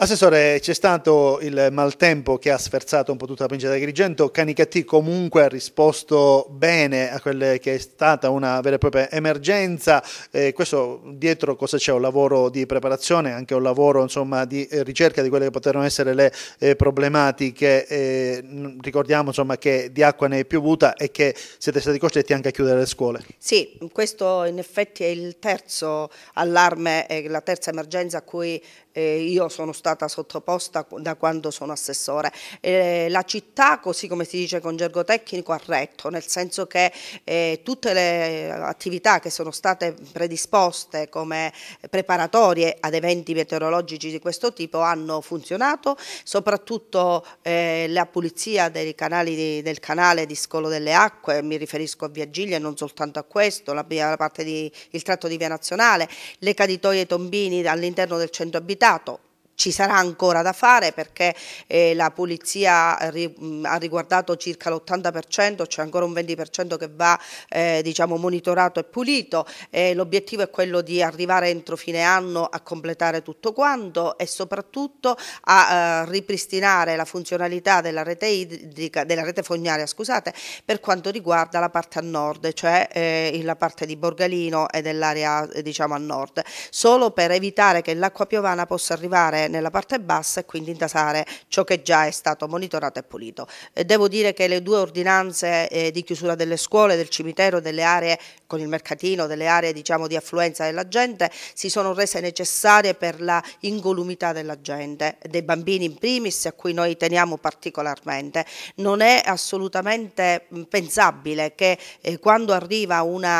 Assessore, c'è stato il maltempo che ha sferzato un po' tutta la provincia di Agrigento, Canicattì comunque ha risposto bene a quella che è stata una vera e propria emergenza, eh, questo dietro cosa c'è? Un lavoro di preparazione, anche un lavoro insomma, di eh, ricerca di quelle che potevano essere le eh, problematiche, eh, ricordiamo insomma, che di acqua ne è piovuta e che siete stati costretti anche a chiudere le scuole. Sì, questo in effetti è il terzo allarme, la terza emergenza a cui eh, io sono stato stata sottoposta da quando sono assessore. Eh, la città, così come si dice con gergo tecnico, ha retto, nel senso che eh, tutte le attività che sono state predisposte come preparatorie ad eventi meteorologici di questo tipo hanno funzionato, soprattutto eh, la pulizia dei canali di, del canale di Scolo delle Acque, mi riferisco a Viagiglia e non soltanto a questo, la, la parte di, il tratto di Via Nazionale, le caditoie Tombini all'interno del centro abitato, ci sarà ancora da fare perché eh, la pulizia eh, mm, ha riguardato circa l'80%, c'è cioè ancora un 20% che va eh, diciamo monitorato e pulito. Eh, L'obiettivo è quello di arrivare entro fine anno a completare tutto quanto e soprattutto a eh, ripristinare la funzionalità della rete, idrica, della rete fognaria scusate, per quanto riguarda la parte a nord, cioè eh, la parte di Borgalino e dell'area diciamo a nord, solo per evitare che l'acqua piovana possa arrivare nella parte bassa e quindi intasare ciò che già è stato monitorato e pulito. Eh, devo dire che le due ordinanze eh, di chiusura delle scuole, del cimitero, delle aree con il mercatino, delle aree diciamo, di affluenza della gente si sono rese necessarie per la ingolumità della gente, dei bambini in primis a cui noi teniamo particolarmente. Non è assolutamente pensabile che eh, quando arriva una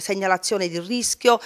segnalazione di rischio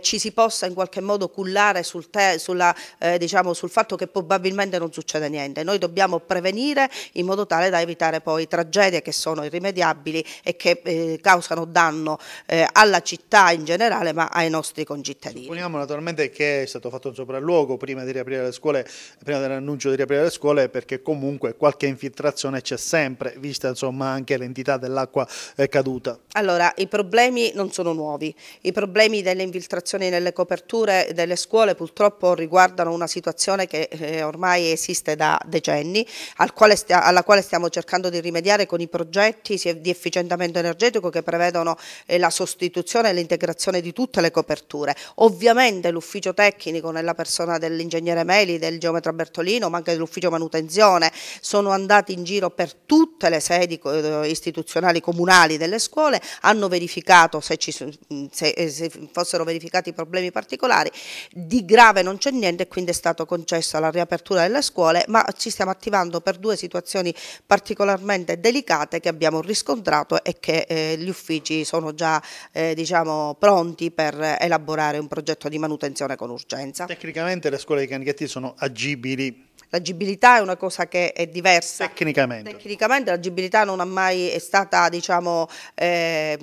ci si possa in qualche modo cullare sul, te, sulla, diciamo, sul fatto che probabilmente non succede niente. Noi dobbiamo prevenire in modo tale da evitare poi tragedie che sono irrimediabili e che eh, causano danno eh, alla città in generale ma ai nostri concittadini. Supponiamo naturalmente che è stato fatto un sopralluogo prima di riaprire le scuole, prima dell'annuncio di riaprire le scuole perché comunque qualche infiltrazione c'è sempre, vista insomma anche l'entità dell'acqua eh, caduta. Allora, i problemi non sono nuovi, i problemi delle infiltrazioni nelle coperture delle scuole purtroppo riguardano una situazione situazione che eh, ormai esiste da decenni, al quale stia, alla quale stiamo cercando di rimediare con i progetti di efficientamento energetico che prevedono eh, la sostituzione e l'integrazione di tutte le coperture. Ovviamente l'ufficio tecnico nella persona dell'ingegnere Meli, del geometra Bertolino, ma anche dell'ufficio manutenzione, sono andati in giro per tutte le sedi eh, istituzionali comunali delle scuole, hanno verificato se, ci, mm, se, eh, se fossero verificati problemi particolari, di grave non c'è niente e quindi è stato così concesso alla riapertura delle scuole, ma ci stiamo attivando per due situazioni particolarmente delicate che abbiamo riscontrato e che eh, gli uffici sono già eh, diciamo, pronti per elaborare un progetto di manutenzione con urgenza. Tecnicamente le scuole di Canichetti sono agibili L'agibilità è una cosa che è diversa. Tecnicamente. Tecnicamente l'agibilità non è mai stata diciamo, eh,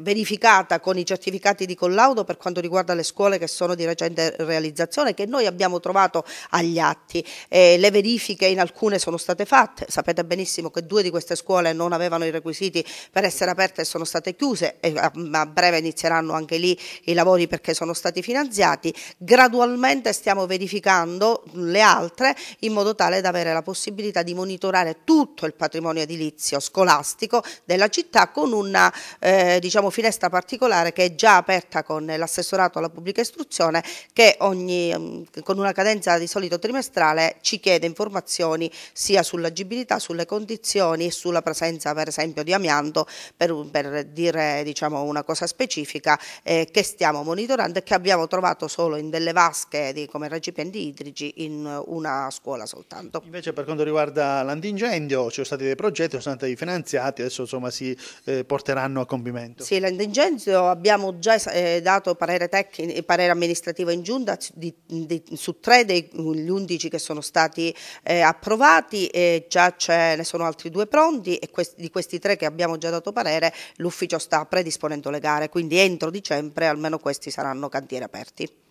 verificata con i certificati di collaudo per quanto riguarda le scuole che sono di recente realizzazione, che noi abbiamo trovato agli atti. Eh, le verifiche in alcune sono state fatte, sapete benissimo che due di queste scuole non avevano i requisiti per essere aperte e sono state chiuse, e a, a breve inizieranno anche lì i lavori perché sono stati finanziati. Gradualmente stiamo verificando le altre in modo tale da avere la possibilità di monitorare tutto il patrimonio edilizio scolastico della città con una eh, diciamo diciamo, finestra particolare che è già aperta con l'assessorato alla pubblica istruzione che ogni, ehm, con una cadenza di solito trimestrale ci chiede informazioni sia sull'agibilità, sulle condizioni e sulla presenza per esempio di amianto per, per dire diciamo, una cosa specifica eh, che stiamo monitorando e che abbiamo trovato solo in delle vasche di, come recipienti idrici in una scuola soltanto. Invece per quanto riguarda l'antincendio ci sono stati dei progetti, sono stati finanziati, adesso insomma si eh, porteranno a compimento. Sì, che l'indingenzo abbiamo già eh, dato parere, tecnico, parere amministrativo in giunta di, di, su tre degli undici che sono stati eh, approvati e già ne sono altri due pronti e questi, di questi tre che abbiamo già dato parere l'ufficio sta predisponendo le gare, quindi entro dicembre almeno questi saranno cantieri aperti.